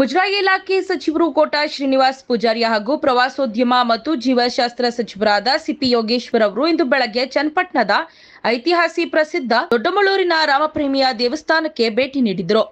ಮುಜರಾಯಿ ಇಲಾಖೆ ಸಚಿವರು ಕೋಟಾ ಶ್ರೀನಿವಾಸ್ ಪೂಜಾರಿ ಹಾಗೂ ಪ್ರವಾಸೋದ್ಯಮ ಮತ್ತು ಜೀವಶಾಸ್ತ್ರ ಸಚಿವರಾದ ಸಿಪಿ ಯೋಗೇಶ್ವರ್ ಅವರು ಇಂದು ಬೆಳಗ್ಗೆ ಚನ್ನಪಟ್ಟಣದ ಐತಿಹಾಸಿ ಪ್ರಸಿದ್ಧ ದೊಡ್ಡಮಳೂರಿನ ರಾಮಪ್ರೇಮಿಯ ದೇವಸ್ಥಾನಕ್ಕೆ ಭೇಟಿ ನೀಡಿದರು